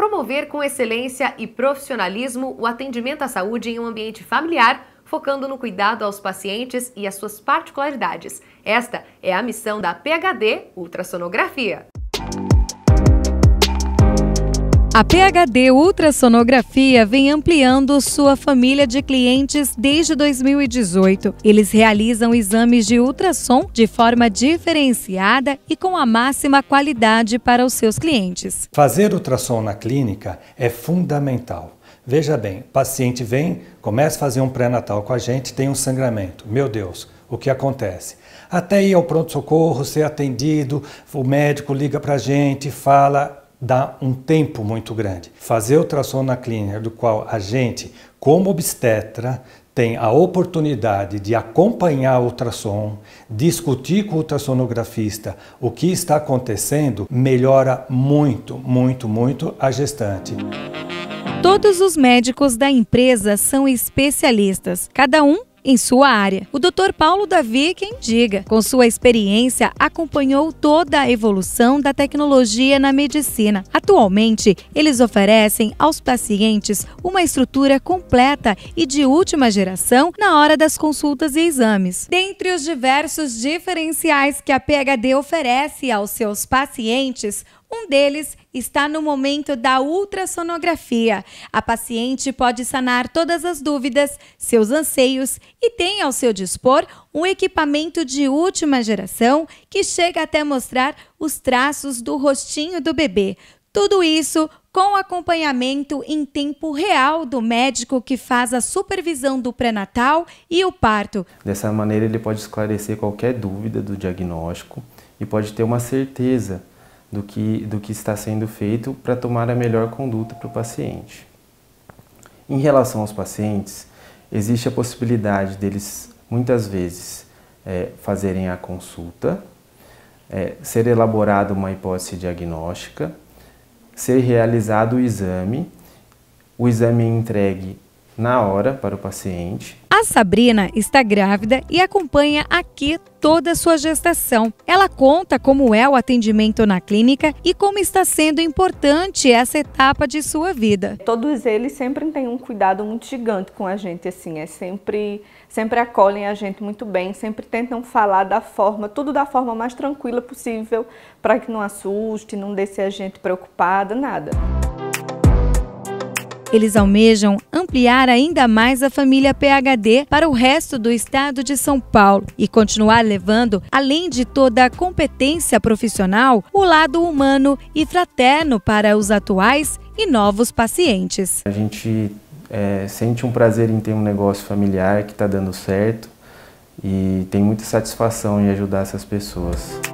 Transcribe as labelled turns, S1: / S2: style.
S1: promover com excelência e profissionalismo o atendimento à saúde em um ambiente familiar, focando no cuidado aos pacientes e às suas particularidades. Esta é a missão da PHD Ultrassonografia. A PHD Ultrassonografia vem ampliando sua família de clientes desde 2018. Eles realizam exames de ultrassom de forma diferenciada e com a máxima qualidade para os seus clientes.
S2: Fazer ultrassom na clínica é fundamental. Veja bem, paciente vem, começa a fazer um pré-natal com a gente, tem um sangramento. Meu Deus, o que acontece? Até ir ao pronto-socorro, ser atendido, o médico liga para a gente, fala, dá um tempo muito grande. Fazer ultrassom na clínica, do qual a gente, como obstetra, tem a oportunidade de acompanhar o ultrassom, discutir com o ultrassonografista o que está acontecendo, melhora muito, muito, muito a gestante.
S1: Todos os médicos da empresa são especialistas, cada um em sua área. O Dr. Paulo Davi, quem diga, com sua experiência, acompanhou toda a evolução da tecnologia na medicina. Atualmente, eles oferecem aos pacientes uma estrutura completa e de última geração na hora das consultas e exames. Dentre os diversos diferenciais que a PHD oferece aos seus pacientes, um deles está no momento da ultrassonografia. A paciente pode sanar todas as dúvidas, seus anseios e tem ao seu dispor um equipamento de última geração que chega até mostrar os traços do rostinho do bebê. Tudo isso com acompanhamento em tempo real do médico que faz a supervisão do pré-natal e o parto.
S3: Dessa maneira, ele pode esclarecer qualquer dúvida do diagnóstico e pode ter uma certeza do que, do que está sendo feito para tomar a melhor conduta para o paciente. Em relação aos pacientes, existe a possibilidade deles muitas vezes é, fazerem a consulta, é, ser elaborada uma hipótese diagnóstica, ser realizado o exame, o exame é entregue na hora para o paciente
S1: a Sabrina está grávida e acompanha aqui toda a sua gestação. Ela conta como é o atendimento na clínica e como está sendo importante essa etapa de sua vida. Todos eles sempre têm um cuidado muito gigante com a gente, assim, é sempre, sempre acolhem a gente muito bem, sempre tentam falar da forma, tudo da forma mais tranquila possível, para que não assuste, não deixe a gente preocupada, nada. Eles almejam ampliar ainda mais a família PHD para o resto do estado de São Paulo e continuar levando, além de toda a competência profissional, o lado humano e fraterno para os atuais e novos pacientes.
S3: A gente é, sente um prazer em ter um negócio familiar que está dando certo e tem muita satisfação em ajudar essas pessoas.